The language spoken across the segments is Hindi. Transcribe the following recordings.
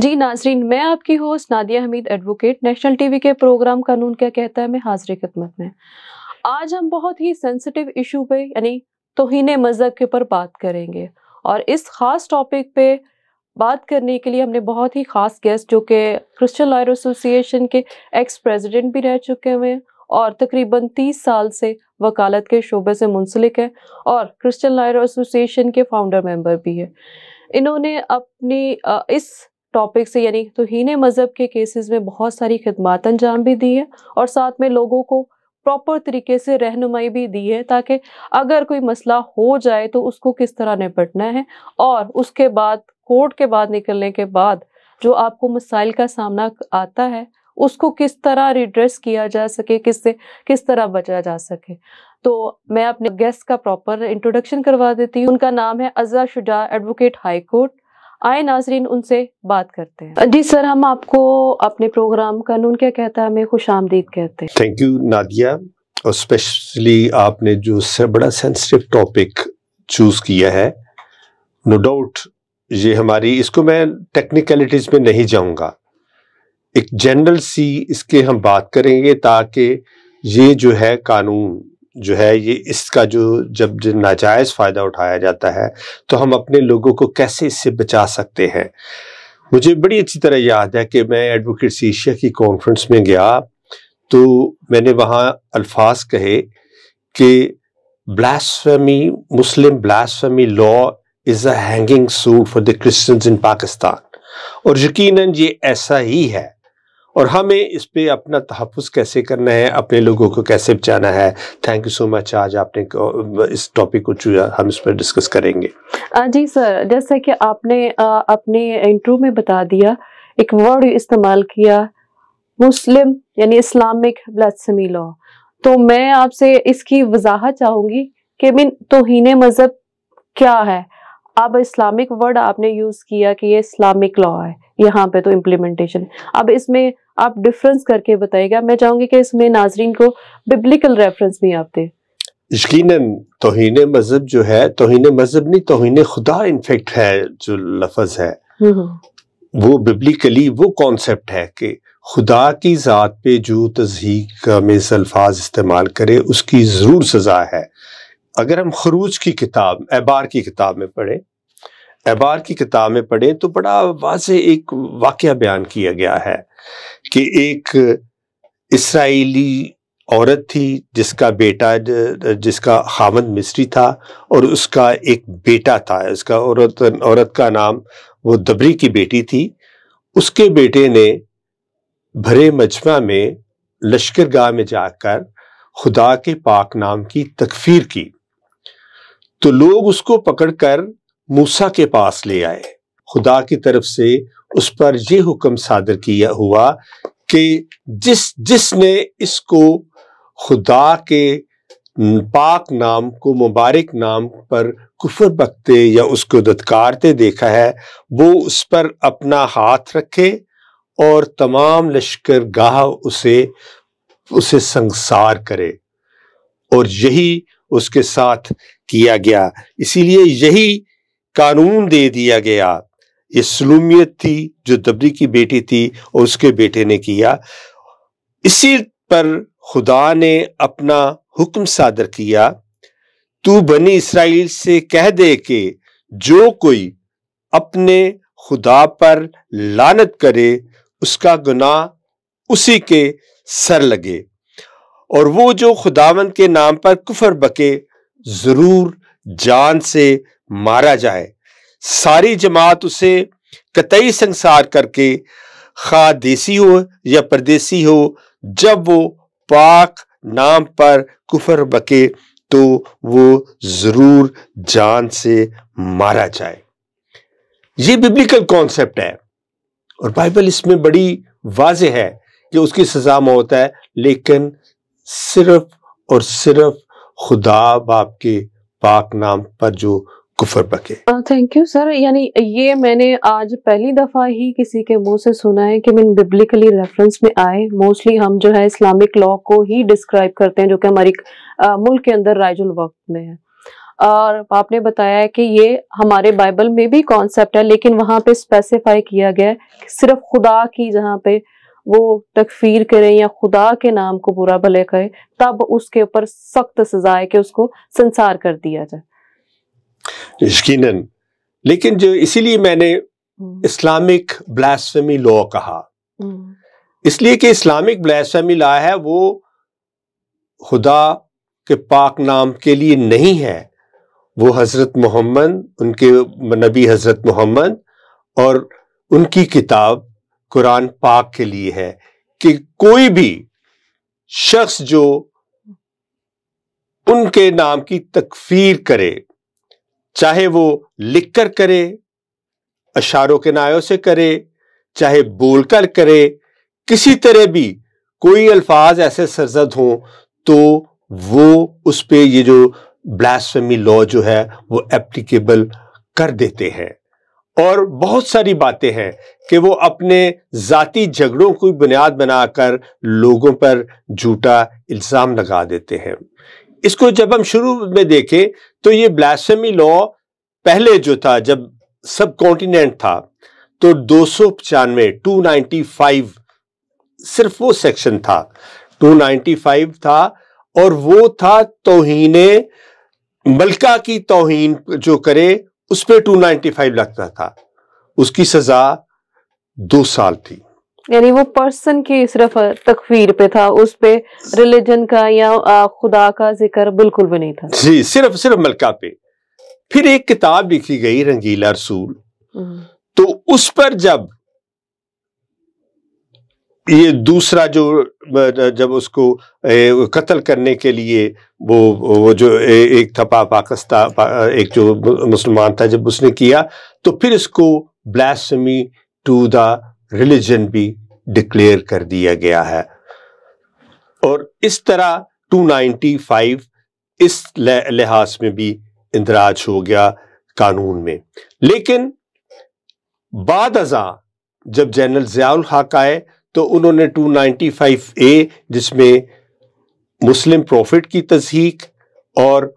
जी नाजरीन मैं आपकी host Nadia Hameed advocate national TV के प्रोग्राम कानून क्या कहता है मैं हाजिर खिदमत में आज हम बहुत ही सेंसिटिव इशू पे यानी तोहन मज़हब के ऊपर बात करेंगे और इस ख़ास टॉपिक पे बात करने के लिए हमने बहुत ही ख़ास गेस्ट जो कि क्रिश्चियन लॉयर एसोसिएशन के एक्स प्रेसिडेंट भी रह चुके हुए हैं और तकरीबन तीस साल से वकालत के शोबे से मुंसलिक है और क्रिश्चियन लॉयर एसोसिएशन के फाउंडर मेंबर भी है इन्होंने अपनी इस टॉपिक से यानी तो हीने मज़हब के केसेस में बहुत सारी खदमात अंजाम भी दी है और साथ में लोगों को प्रॉपर तरीके से रहनुमाई भी दी है ताकि अगर कोई मसला हो जाए तो उसको किस तरह निपटना है और उसके बाद कोर्ट के बाद निकलने के बाद जो आपको मसाइल का सामना आता है उसको किस तरह रिड्रेस किया जा सके किससे किस तरह बचा जा सके तो मैं अपने गेस्ट का प्रॉपर इंट्रोडक्शन करवा देती हूँ उनका नाम है Aza Shuja advocate high court आए नाजरीन उनसे बात करते हैं जी सर हम आपको अपने प्रोग्राम कानून क्या कहता है हमें खुश आमदीद कहते हैं थैंक यू नादिया और स्पेशली आपने जो से बड़ा सेंसिटिव टॉपिक चूज़ किया है नो no डाउट ये हमारी इसको मैं टेक्निकलिटीज में नहीं जाऊंगा एक जनरल सी इसके हम बात करेंगे ताकि ये जो है कानून जो है ये इसका जो जब जो नाजायज़ फ़ायदा उठाया जाता है तो हम अपने लोगों को कैसे इससे बचा सकते हैं मुझे बड़ी अच्छी तरह याद है कि मैं एडवोकेट्स एशिया की कॉन्फ्रेंस में गया तो मैंने वहाँ अल्फाज कहे कि blasphemy Muslim blasphemy law is a hanging suit for the Christians in Pakistan और यकीनन ये ऐसा ही है और हमें इस पर अपना तहफ़ कैसे करना है अपने लोगों को कैसे बचाना है थैंक यू सो मच आज आपने इस टॉपिक को चूजा हम इस पर डिस्कस करेंगे जी सर जैसा कि आपने अपने इंटरव्यू में बता दिया एक वर्ड इस्तेमाल किया मुस्लिम यानी इस्लामिक ब्लैसमी लॉ तो मैं आपसे इसकी वजाहत चाहूँगी कि मीन तोहन मज़हब क्या है अब इस्लामिक वर्ड आपने यूज़ किया कि ये इस्लामिक लॉ है यहाँ पे तो इम्प्लीमेंटेशन अब इसमें आप डिफरेंस करके बताएगा मैं चाहूंगी कि इसमें नाजरीन को बिब्लिकल रेफरेंस भी आप दे यकीन तोहन मजहब जो है तोहन मजहब नहीं तोहन खुदा इनफेक्ट है जो लफज है हम्म, हम्म। वो बिब्लिकली वो कॉन्सेप्ट है कि खुदा की ज़ात पे जो तजीक का मेज अल्फाज इस्तेमाल करे उसकी ज़रूर सज़ा है अगर हम खरूज की किताब एबार की किताब में पढ़ें अबार की किताब में पढ़े तो बड़ा वाज एक वाक्य बयान किया गया है कि एक इसराइली औरत थी जिसका बेटा जिसका हामद मिस्री था और उसका एक बेटा था उसका औरत औरत का नाम वो दबरी की बेटी थी उसके बेटे ने भरे मजमा में लश्कर गाह में जाकर खुदा के पाक नाम की तकफीर की तो लोग उसको पकड़कर मूसा के पास ले आए खुदा की तरफ से उस पर यह हुक्म सादर किया हुआ कि जिस जिसने इसको खुदा के पाक नाम को मुबारक नाम पर कुफर बकते या उसको दत्कारते देखा है वो उस पर अपना हाथ रखे और तमाम लश्कर गाह उसे उसे संसार करे और यही उसके साथ किया गया इसीलिए यही कानून दे दिया गया ये सलूमियत थी जो दबरी की बेटी थी और उसके बेटे ने किया इसी पर खुदा ने अपना हुक्म सादर किया तू बनी इसराइल से कह दे के जो कोई अपने खुदा पर लानत करे उसका गुनाह उसी के सर लगे और वो जो खुदावंत के नाम पर कुफर बके जरूर जान से मारा जाए सारी जमात उसे कतई संसार करके खा देसी हो या परदेसी हो जब वो पाक नाम पर कुफर बके तो वो ज़रूर जान से मारा जाए ये बिब्लिकल कॉन्सेप्ट है और बाइबल इसमें बड़ी वाज है कि उसकी सजा मौत है लेकिन सिर्फ और सिर्फ खुदा बाप के पाक नाम पर जो कुफर बके थैंक यू सर यानी ये मैंने आज पहली दफ़ा ही किसी के मुंह से सुना है कि मीन बिब्लिकली रेफरेंस में आए मोस्टली हम जो है इस्लामिक लॉ को ही डिस्क्राइब करते हैं जो कि हमारी uh, मुल्क के अंदर राइजुल वक्त में है और आपने बताया है कि ये हमारे बाइबल में भी कॉन्सेप्ट है लेकिन वहाँ पे स्पेसिफाई किया गया है सिर्फ खुदा की जहाँ पे वो तकफीर करें या खुदा के नाम को बुरा भले कहे तब उसके ऊपर सख्त सजाए कि उसको संसार कर दिया जाए यकीन लेकिन जो इसीलिए मैंने हम्म। इस्लामिक ब्लास्फेमी लॉ कहा हम्म। इसलिए कि इस्लामिक ब्लास्फेमी लॉ है वो खुदा के पाक नाम के लिए नहीं है वो हज़रत मोहम्मद उनके नबी हज़रत मोहम्मद और उनकी किताब कुरान पाक के लिए है कि कोई भी शख्स जो उनके नाम की तकफीर करे चाहे वो लिख कर करे अशारों के नायों से करे चाहे बोलकर करे किसी तरह भी कोई अल्फाज ऐसे सरजद हों तो वो उस पर ये जो ब्लास्फेमी लॉ जो है वो एप्लीकेबल कर देते हैं और बहुत सारी बातें हैं कि वो अपने जाति झगड़ों को बुनियाद बनाकर लोगों पर झूठा इल्ज़ाम लगा देते हैं इसको जब हम शुरू में देखें तो ये ब्लास्फेमी लॉ पहले जो था जब सब कॉन्टिनेंट था तो दो सौ पचानवे टू नाइन्टी फाइव सिर्फ वो सेक्शन था टू नाइन्टी फाइव था और वो था तोहन मलका की तोहन जो करे उस पर टू नाइन्टी फाइव लगता था उसकी सजा दो साल थी यानी वो पर्सन की सिर्फ तकफीर पे था उस पे रिलीजन का या खुदा का जिक्र बिल्कुल भी नहीं था जी सिर्फ सिर्फ मलका पे फिर एक किताब लिखी गई रंगीला रसूल हम्म। तो उस पर जब ये दूसरा जो जब उसको कत्ल करने के लिए वो वो जो एक था पा, पाकिस्तान पा, एक जो मुसलमान था जब उसने किया तो फिर इसको ब्लास्मी टू द रिलीजन भी डिक्लेयर कर दिया गया है और इस तरह 295 इस लिहाज में भी इंदराज हो गया कानून में लेकिन बाद अजा जब जनरल जयाल हक आए तो उन्होंने 295 ए जिसमें मुस्लिम प्रॉफिट की तस्हीक और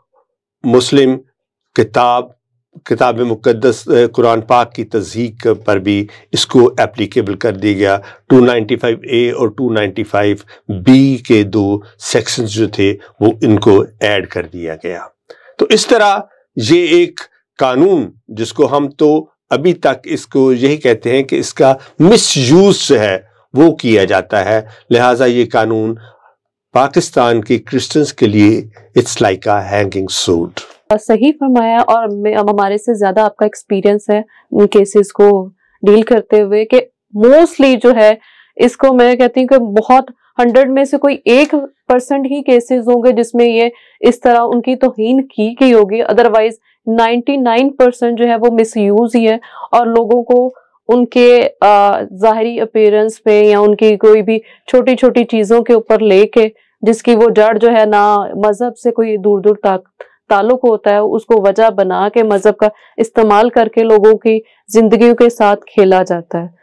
मुस्लिम किताब किताब मुकदस कुरान पाक की तजीक पर भी इसको एप्लीकेबल कर दिया गया 295 ए और 295 बी के दो सेक्शन जो थे वो इनको ऐड कर दिया गया तो इस तरह ये एक कानून जिसको हम तो अभी तक इसको यही कहते हैं कि इसका मिसयूज जो है वो किया जाता है लिहाजा ये कानून पाकिस्तान के क्रिश्चियंस के लिए it's like a hanging suit सही फरमाया और हमारे से ज़्यादा आपका एक्सपीरियंस है इन केसेस को डील करते हुए कि मोस्टली जो है इसको मैं कहती हूँ कि बहुत हंड्रेड में से कोई एक परसेंट ही केसेस होंगे जिसमें ये इस तरह उनकी तोहन की गई होगी अदरवाइज नाइन परसेंट जो है वो यूज ही है और लोगों को उनके ज़ाहरी अपेयरेंस पे या उनकी कोई भी छोटी छोटी चीज़ों के ऊपर लेके जिसकी वो जड़ जो है ना मज़हब से कोई दूर दूर तक ताल्लुक होता है उसको वजह बना के मजहब का इस्तेमाल करके लोगों की जिंदगियों के साथ खेला जाता है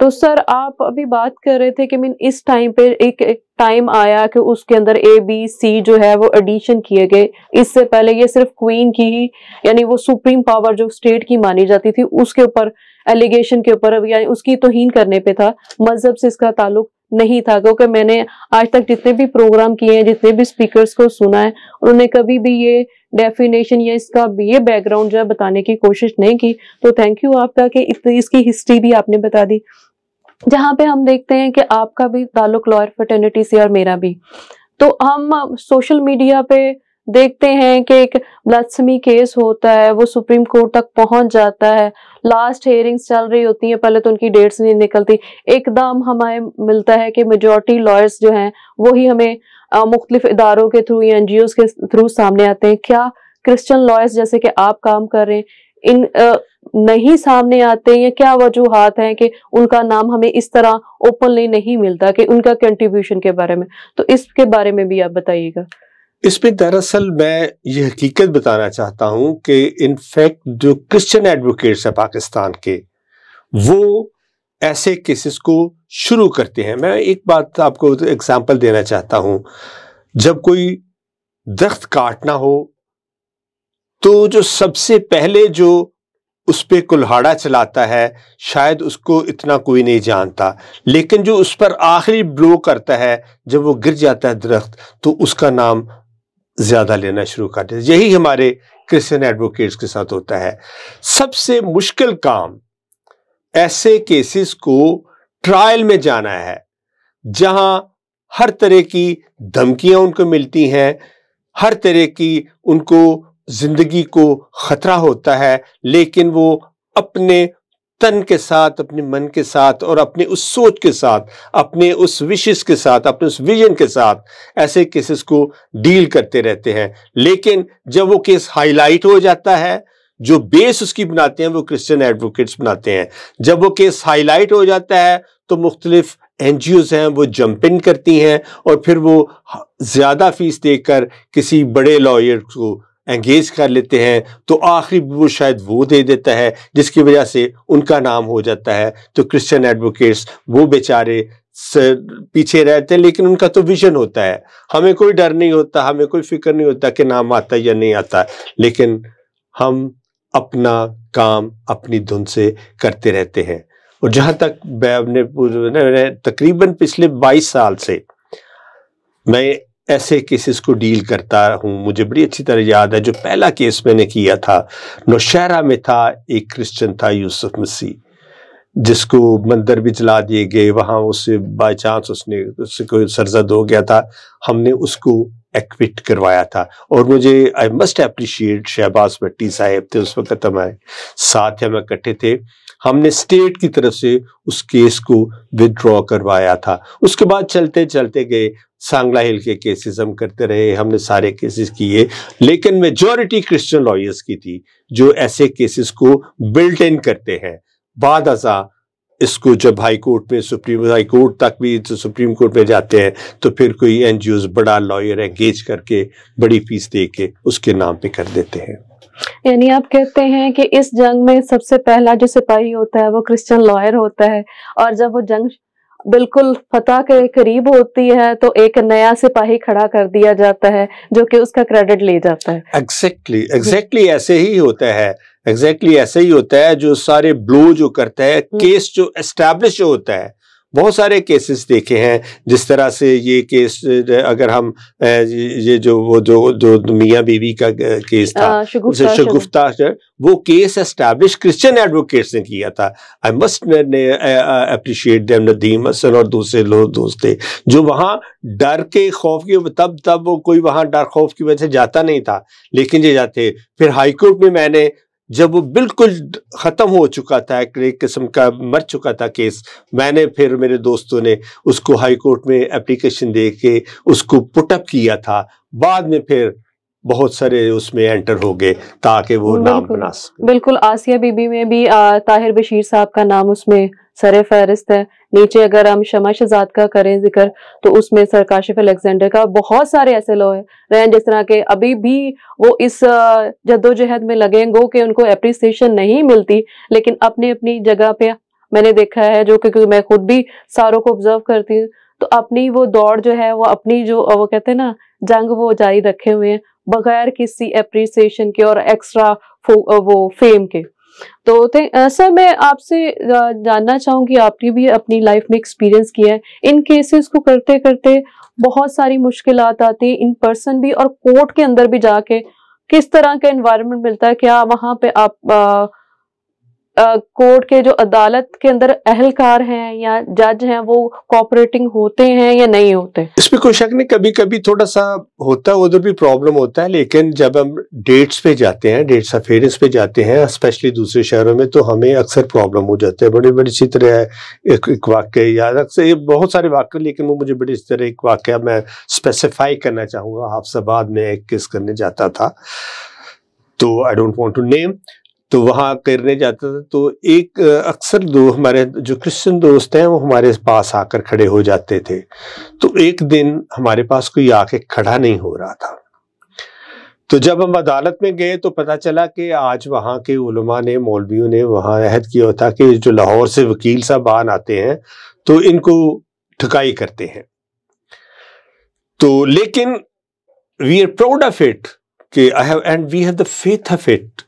तो सर आप अभी बात कर रहे थे कि मीन इस टाइम पे एक एक टाइम आया कि उसके अंदर ए बी सी जो है वो एडिशन किए गए इससे पहले ये सिर्फ क्वीन की ही यानी वो सुप्रीम पावर जो स्टेट की मानी जाती थी उसके ऊपर एलिगेशन के ऊपर यानी उसकी तोहिन करने पे था मजहब से इसका ताल्लुक नहीं था क्योंकि मैंने आज तक जितने भी प्रोग्राम किए हैं जितने भी स्पीकर्स को सुना है उन्होंने कभी भी ये डेफिनेशन या इसका ये बैकग्राउंड जो है बताने की कोशिश नहीं की तो थैंक यू आपका कि इसकी हिस्ट्री भी आपने बता दी जहाँ पे हम देखते हैं कि आपका भी ताल्लुक लॉयर फर्टर्निटी से और मेरा भी तो हम सोशल मीडिया पे देखते हैं कि एक लक्ष्मी केस होता है वो सुप्रीम कोर्ट तक पहुंच जाता है लास्ट हेयरिंग्स चल रही होती हैं पहले तो उनकी डेट्स नहीं निकलती एकदम हमें मिलता है कि मेजोरिटी लॉयर्स जो हैं वही हमें मुख्तलिफ इदारों के थ्रू या एन के थ्रू सामने आते हैं क्या क्रिश्चियन लॉयर्स जैसे कि आप काम कर रहे हैं इन आ, नहीं सामने आते हैं क्या वजूहत हैं कि उनका नाम हमें इस तरह ओपनली नहीं मिलता कि उनका कंट्रीब्यूशन के बारे में तो इसके बारे में भी आप बताइएगा इसमें दरअसल मैं ये हकीकत बताना चाहता हूँ कि इनफैक्ट जो क्रिश्चियन एडवोकेट्स हैं पाकिस्तान के वो ऐसे केसेस को शुरू करते हैं मैं एक बात आपको एग्जांपल देना चाहता हूँ जब कोई दरख्त काटना हो तो जो सबसे पहले जो उस पर कुल्हाड़ा चलाता है शायद उसको इतना कोई नहीं जानता लेकिन जो उस पर आखिरी ब्लो करता है जब वो गिर जाता है दरख्त तो उसका नाम ज़्यादा लेना शुरू कर देते यही हमारे क्रिश्चियन एडवोकेट्स के साथ होता है सबसे मुश्किल काम ऐसे केसेस को ट्रायल में जाना है जहां हर तरह की धमकियां उनको मिलती हैं हर तरह की उनको ज़िंदगी को ख़तरा होता है लेकिन वो अपने तन के साथ अपने मन के साथ और अपने उस सोच के साथ अपने उस विशेष के साथ अपने उस विजन के साथ ऐसे केसेस को डील करते रहते हैं लेकिन जब वो केस हाईलाइट हो जाता है जो बेस उसकी बनाते हैं वो क्रिश्चियन एडवोकेट्स बनाते हैं जब वो केस हाईलाइट हो जाता है तो मुख्तलिफ एन जी ओज़ हैं वो जंप इन करती हैं और फिर वो ज़्यादा फीस देकर किसी बड़े लॉयर को एंगेज कर लेते हैं तो आखिरी वो शायद वो दे देता है जिसकी वजह से उनका नाम हो जाता है तो क्रिश्चियन एडवोकेट्स वो बेचारे पीछे रहते हैं लेकिन उनका तो विजन होता है हमें कोई डर नहीं होता हमें कोई फिक्र नहीं होता कि नाम आता या नहीं आता लेकिन हम अपना काम अपनी धुन से करते रहते हैं और जहाँ तक मैं अपने तकरीबन पिछले 22 साल से मैं ऐसे केसेस को डील करता हूँ मुझे बड़ी अच्छी तरह याद है जो पहला केस मैंने किया था नौशहरा में था एक क्रिश्चियन था यूसुफ मसीह जिसको मंदिर भी जला दिए गए वहाँ उससे बाई चांस उसने उससे कोई सरजद हो गया था हमने उसको एक्विट करवाया था और मुझे I must appreciate Shahbaz Bhatti साहेब थे उस वक्त हमारे साथ हम इकट्ठे थे हमने स्टेट की तरफ से उस केस को विदड्रॉ करवाया था उसके बाद चलते चलते गए सांगला हिल के केसेस हम करते रहे हमने सारे केसेस किए लेकिन मेजॉरिटी क्रिश्चियन लॉयर्स की थी जो ऐसे केसेस को बिल्ट इन करते हैं बाद अजा इसको जब हाई कोर्ट में सुप्रीम हाई कोर्ट तक भी तो सुप्रीम कोर्ट में जाते हैं तो फिर कोई एन बड़ा लॉयर एंगेज करके बड़ी फीस दे के उसके नाम पे कर देते हैं यानी आप कहते हैं कि इस जंग में सबसे पहला जो सिपाही होता है वो क्रिश्चियन लॉयर होता है और जब वो जंग बिल्कुल फतह के करीब होती है तो एक नया सिपाही खड़ा कर दिया जाता है जो कि उसका क्रेडिट ले जाता है एग्जैक्टली exactly, एग्जैक्टली exactly ऐसे ही होता है एग्जैक्टली exactly ऐसे ही होता है जो सारे ब्लो जो करता है केस हम्म। जो एस्टेब्लिश होता है बहुत सारे केसेस देखे हैं जिस तरह से ये केस अगर हम ये जो वो जो जो मियाँ बीवी का केस था शगुफ्ता वो केस एस्टैब्लिश क्रिश्चियन एडवोकेट्स ने किया था I must appreciate them Nadeem Hasan और दूसरे लोग दोस्त थे जो वहाँ डर के खौफ के तब तब वो कोई वहाँ डर खौफ की वजह से जाता नहीं था लेकिन ये जाते फिर हाईकोर्ट में मैंने जब वो बिल्कुल ख़त्म हो चुका था एक किस्म का मर चुका था केस मैंने फिर मेरे दोस्तों ने उसको हाई कोर्ट में एप्लीकेशन दे के उसको पुटअप किया था बाद में फिर बहुत सारे उसमें एंटर हो गए ताकि वो नाम बना सके बिल्कुल आसिया बीबी में भी आ, ताहिर बशीर साहब का नाम उसमें सर फहरिस्त है नीचे अगर हम शमा शहजाद का करें जिक्र तो उसमें सर काशिफ अलेक्जेंडर का बहुत सारे ऐसे लोग हैं जिस तरह के अभी भी वो इस जद्दोजहद में लगे गो कि उनको अप्रिसिएशन नहीं मिलती लेकिन अपनी अपनी जगह पे मैंने देखा है जो क्योंकि मैं खुद भी सारों को ऑब्जर्व करती हूँ तो अपनी वो दौड़ जो है वो अपनी जो वो कहते हैं ना जंग वो जारी रखे हुए हैं बगैर किसी अप्रिसिएशन के और एक्स्ट्रा वो फेम के तो सर मैं आपसे जानना चाहूंगी आपने भी अपनी लाइफ में एक्सपीरियंस किया है इन केसेस को करते करते बहुत सारी मुश्किल आती है इन पर्सन भी और कोर्ट के अंदर भी जाके किस तरह का इन्वायरमेंट मिलता है क्या वहां पे आप कोर्ट के जो अदालत के अंदर अहलकार हैं या जज हैं वो कोऑपरेटिंग होते हैं या नहीं होते इसमें कोई शक नहीं कभी कभी थोड़ा सा होता है उधर भी प्रॉब्लम होता है लेकिन जब हम डेट्स पे जाते हैं डेट्स अफेयरेंस पे जाते हैं स्पेशली दूसरे शहरों में तो हमें अक्सर प्रॉब्लम हो जाती है बड़ी बड़ी इसी तरह एक, एक वाक्य याद अक्सर ये बहुत सारे वाक्य लेकिन वो मुझे बड़ी इस तरह एक वाक्य मैं स्पेसिफाई करना चाहूँगा हाफसाबाद में एक केस करने जाता था तो I don't want to name तो वहाँ करने जाता था तो एक अक्सर दो हमारे जो क्रिश्चियन दोस्त हैं वो हमारे पास आकर खड़े हो जाते थे तो एक दिन हमारे पास कोई आके खड़ा नहीं हो रहा था तो जब हम अदालत में गए तो पता चला कि आज वहाँ के उलमा ने मौलवियों ने वहाँ अहद किया था कि जो लाहौर से वकील साहब आन आते हैं तो इनको ठकाई करते हैं तो लेकिन we are proud of it कि I have and we have the faith of it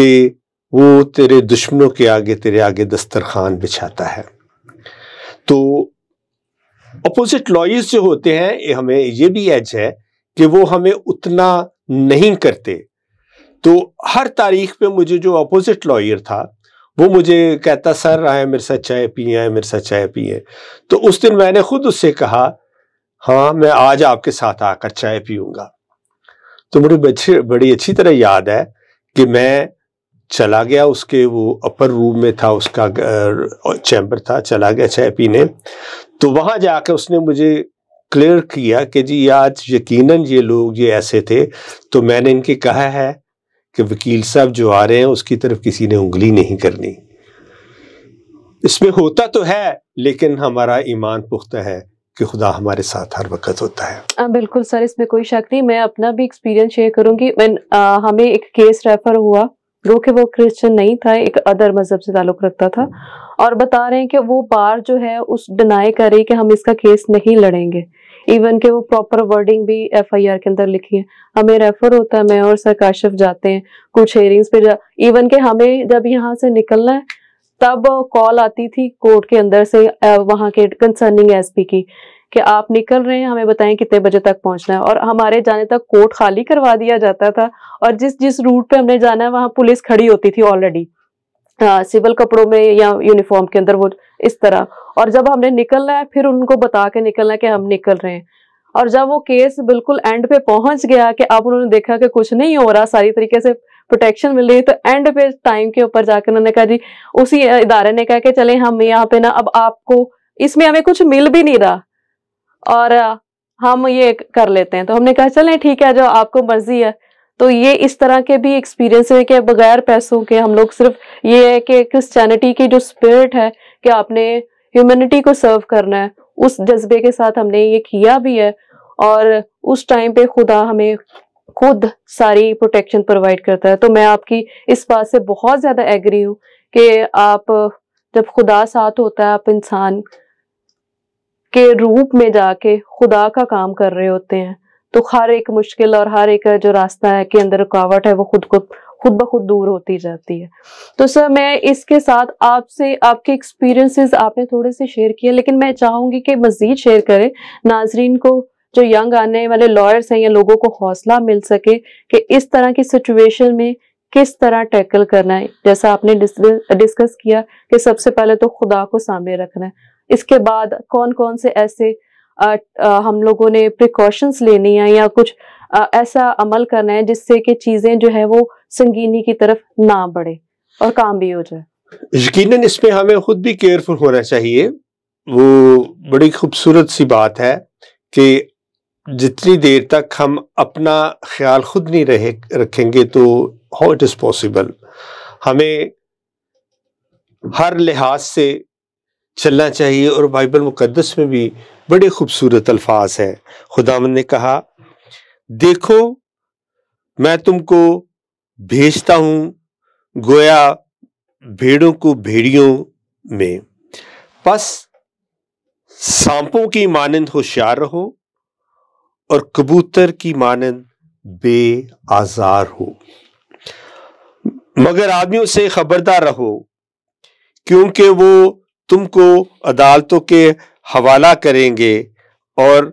कि वो तेरे दुश्मनों के आगे तेरे आगे दस्तरखान बिछाता है तो अपोजिट लॉयर्स जो होते हैं ये हमें ये भी एज है कि वो हमें उतना नहीं करते तो हर तारीख पे मुझे जो अपोजिट लॉयर था वो मुझे कहता सर आए मेरे साथ चाय पिए आए मेरे साथ चाय पिए तो उस दिन मैंने खुद उससे कहा हाँ मैं आज आपके साथ आकर चाय पीऊंगा तो मुझे बड़ी अच्छी तरह याद है कि मैं चला गया उसके वो अपर रूम में था उसका चैम्बर था चला गया चाय पीने तो वहां जाके उसने मुझे क्लियर किया कि जी आज यकीनन ये लोग ये ऐसे थे तो मैंने इनके कहा है कि वकील साहब जो आ रहे हैं उसकी तरफ किसी ने उंगली नहीं करनी इसमें होता तो है लेकिन हमारा ईमान पुख्ता है कि खुदा हमारे साथ हर वक्त होता है आ, बिल्कुल सर इसमें कोई शक नहीं मैं अपना भी एक्सपीरियंस शेयर करूंगी मैं आ, हमें एक केस रेफर हुआ जो कि वो क्रिश्चियन नहीं था एक अदर मज़हब से ताल्लुक़ रखता था और बता रहे हैं कि वो बार जो है उस डिनाई कर रही कि हम इसका केस नहीं लड़ेंगे इवन के वो प्रॉपर वर्डिंग भी एफआईआर के अंदर लिखी है हमें रेफर होता है मैं और सर काशिफ जाते हैं कुछ हेयरिंग्स पे जा इवन के हमें जब यहाँ से निकलना है तब कॉल आती थी कोर्ट के अंदर से वहाँ के कंसर्निंग एसपी की कि आप निकल रहे हैं हमें बताएं कितने बजे तक पहुंचना है और हमारे जाने तक कोर्ट खाली करवा दिया जाता था और जिस जिस रूट पे हमने जाना है वहाँ पुलिस खड़ी होती थी ऑलरेडी सिविल कपड़ों में या यूनिफॉर्म के अंदर वो इस तरह और जब हमने निकलना है फिर उनको बता के निकलना है कि हम निकल रहे हैं और जब वो केस बिल्कुल एंड पे पहुंच गया कि आप उन्होंने देखा कि कुछ नहीं हो रहा सारी तरीके से प्रोटेक्शन मिल रही है तो एंड पे टाइम के ऊपर जाकर उन्होंने कहा जी उसी इदारे ने कहा कि चले हम यहाँ पे ना अब आपको इसमें हमें कुछ मिल भी नहीं रहा और हम ये कर लेते हैं तो हमने कहा चलें ठीक है जो आपको मर्जी है तो ये इस तरह के भी एक्सपीरियंस है कि बगैर पैसों के हम लोग सिर्फ ये है कि क्रिस्टानिटी की जो स्पिरिट है कि आपने ह्यूमनिटी को सर्व करना है उस जज्बे के साथ हमने ये किया भी है और उस टाइम पे खुदा हमें खुद सारी प्रोटेक्शन प्रोवाइड करता है तो मैं आपकी इस बात से बहुत ज़्यादा एग्री हूँ कि आप जब खुदा साथ होता है आप इंसान के रूप में जाके खुदा का काम कर रहे होते हैं तो हर एक मुश्किल और हर एक जो रास्ता है कि अंदर रुकावट है वो खुद को खुद ब खुद दूर होती जाती है तो सर मैं इसके साथ आपसे आपके एक्सपीरियंसेस आपने थोड़े से शेयर किए लेकिन मैं चाहूंगी कि मज़ीद शेयर करें नाजरीन को जो यंग आने वाले लॉयर्स हैं या लोगों को हौसला मिल सके कि इस तरह की सिचुएशन में किस तरह टैकल करना है जैसा आपने डिस्कस किया कि सबसे पहले तो खुदा को सामने रखना है इसके बाद कौन कौन से ऐसे आ, आ, हम लोगों ने प्रिकॉशंस लेनी है या कुछ आ, ऐसा अमल करना है जिससे कि चीज़ें जो है वो संगीनी की तरफ ना बढ़े और काम भी हो जाए यकीन इसमें हमें खुद भी केयरफुल होना चाहिए वो बड़ी खूबसूरत सी बात है कि जितनी देर तक हम अपना ख्याल खुद नहीं रहे रखेंगे तो हाउ इट इज़ पॉसिबल हमें हर लिहाज से चलना चाहिए और बाइबल मुक़दस में भी बड़े खूबसूरत अल्फाज हैं खुदावन ने कहा देखो मैं तुमको भेजता हूँ गोया भेड़ों को भेड़ियों में बस सांपों की मानंद होशियार रहो और कबूतर की मानंद बे आजार हो मगर आदमियों से खबरदार रहो क्योंकि वो तुमको अदालतों के हवाला करेंगे और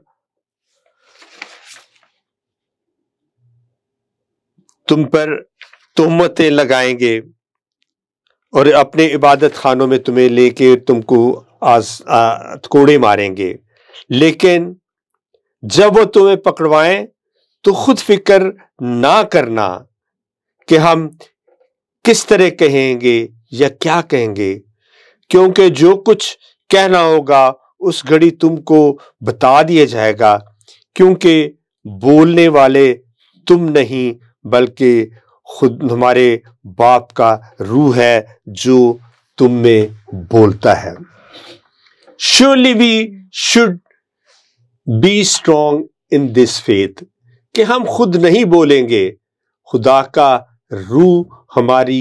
तुम पर तोहमतें लगाएंगे और अपने इबादत खानों में तुम्हें लेके तुमको आज कोड़े मारेंगे लेकिन जब वो तुम्हें पकड़वाएं तो खुद फिक्र ना करना कि हम किस तरह कहेंगे या क्या कहेंगे क्योंकि जो कुछ कहना होगा उस घड़ी तुमको बता दिया जाएगा क्योंकि बोलने वाले तुम नहीं बल्कि खुद हमारे बाप का रूह है जो तुम में बोलता है surely we should be strong in this faith कि हम खुद नहीं बोलेंगे खुदा का रूह हमारी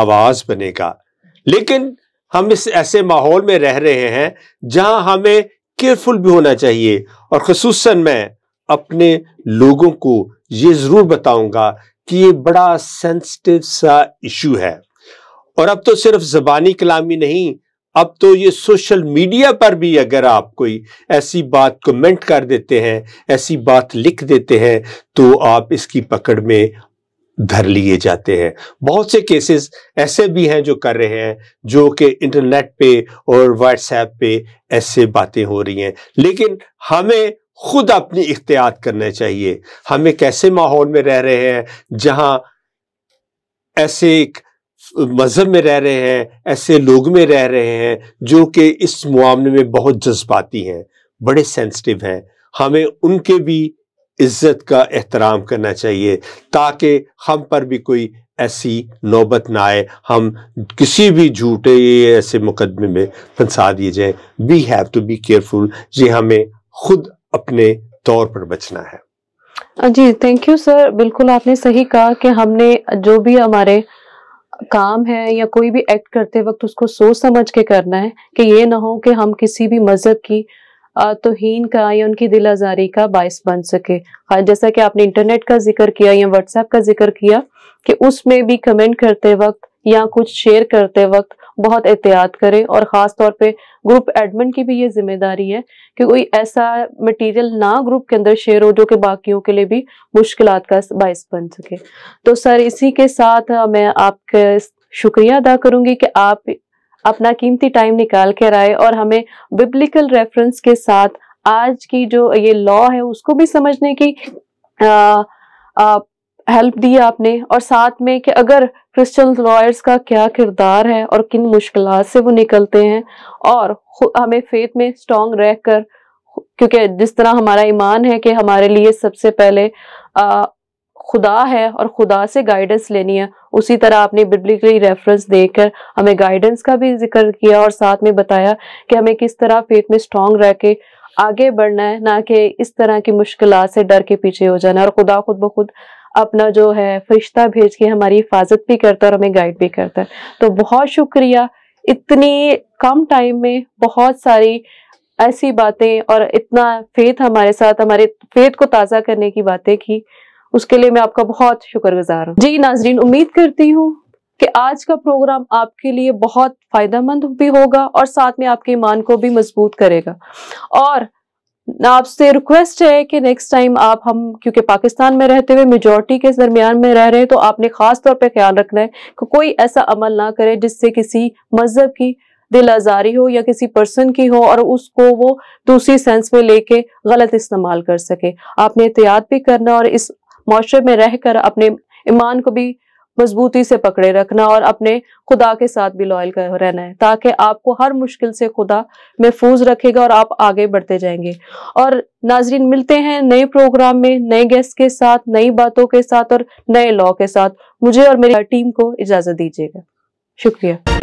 आवाज बनेगा लेकिन हम इस ऐसे माहौल में रह रहे हैं जहां हमें केयरफुल भी होना चाहिए और खसूस मैं अपने लोगों को ये ज़रूर बताऊंगा कि ये बड़ा सेंसिटिव सा इशू है और अब तो सिर्फ ज़बानी कलामी नहीं अब तो ये सोशल मीडिया पर भी अगर आप कोई ऐसी बात कमेंट कर देते हैं ऐसी बात लिख देते हैं तो आप इसकी पकड़ में धर लिए जाते हैं बहुत से केसेस ऐसे भी हैं जो कर रहे हैं जो कि इंटरनेट पे और व्हाट्सएप पे ऐसे बातें हो रही हैं लेकिन हमें खुद अपनी इख्तियात करना चाहिए हम एक ऐसे माहौल में रह रहे हैं जहां ऐसे एक मज़हब में रह रहे हैं ऐसे लोग में रह रहे हैं जो कि इस मामले में बहुत जज्बाती हैं बड़े सेंसिटिव हैं हमें उनके भी इज़्ज़त का एहतराम करना चाहिए ताकि हम पर भी कोई ऐसी नौबत ना आए हम किसी भी झूठे ऐसे मुकदमे में फंसा दिए जाए we have to be careful ये हमें खुद अपने तौर पर बचना है जी थैंक यू सर बिल्कुल आपने सही कहा कि हमने जो भी हमारे काम है या कोई भी एक्ट करते वक्त उसको सोच समझ के करना है कि ये ना हो कि हम किसी भी मज़हब की तोहन का या उनकी दिल आज़ारी का बायस बन सके जैसा कि आपने इंटरनेट का जिक्र किया या व्हाट्सएप का जिक्र किया कि उसमें भी कमेंट करते वक्त या कुछ शेयर करते वक्त बहुत एहतियात करें और ख़ास तौर पे ग्रुप एडमिन की भी ये जिम्मेदारी है कि कोई ऐसा मटेरियल ना ग्रुप के अंदर शेयर हो जो कि बाकियों के लिए भी मुश्किल का बायस बन सके तो सर इसी के साथ मैं आपका शुक्रिया अदा करूंगी कि आप अपना कीमती टाइम निकाल कर आए और हमें बिब्लिकल रेफरेंस के साथ आज की जो ये लॉ है उसको भी समझने की आ, आ, हेल्प दी आपने और साथ में कि अगर क्रिश्चियन लॉयर्स का क्या किरदार है और किन मुश्किल से वो निकलते हैं और हमें फेथ में स्ट्रॉन्ग रह कर क्योंकि जिस तरह हमारा ईमान है कि हमारे लिए सबसे पहले आ, खुदा है और खुदा से गाइडेंस लेनी है उसी तरह आपने बिब्लिकली रेफरेंस देकर हमें गाइडेंस का भी जिक्र किया और साथ में बताया कि हमें किस तरह फेथ में स्ट्रांग रह के आगे बढ़ना है ना कि इस तरह की मुश्किल से डर के पीछे हो जाना और खुदा खुद ब खुद अपना जो है फरिश्ता भेज के हमारी हिफाजत भी करता है और हमें गाइड भी करता है तो बहुत शुक्रिया इतनी कम टाइम में बहुत सारी ऐसी बातें और इतना फेथ हमारे साथ हमारे फेथ को ताज़ा करने की बातें की उसके लिए मैं आपका बहुत शुक्रगुजार हूँ जी नाजरीन उम्मीद करती हूँ कि आज का प्रोग्राम आपके लिए बहुत फ़ायदा मंद भी होगा और साथ में आपके ईमान को भी मजबूत करेगा और आपसे रिक्वेस्ट है कि नेक्स्ट टाइम आप हम क्योंकि पाकिस्तान में रहते हुए मेजोरिटी के दरमियान में रह रहे हैं तो आपने खास तौर पे ख्याल रखना है कि कोई ऐसा अमल ना करे जिससे किसी मजहब की दिल आजारी हो या किसी पर्सन की हो और उसको वो दूसरी सेंस में लेके गलत इस्तेमाल कर सके आपने एहतियात भी करना और इस माशरे में रहकर अपने ईमान को भी मजबूती से पकड़े रखना और अपने खुदा के साथ भी लॉयल रहना है ताकि आपको हर मुश्किल से खुदा महफूज रखेगा और आप आगे बढ़ते जाएंगे और नाजरीन मिलते हैं नए प्रोग्राम में नए गेस्ट के साथ नई बातों के साथ और नए लॉ के साथ मुझे और मेरी टीम को इजाज़त दीजिएगा शुक्रिया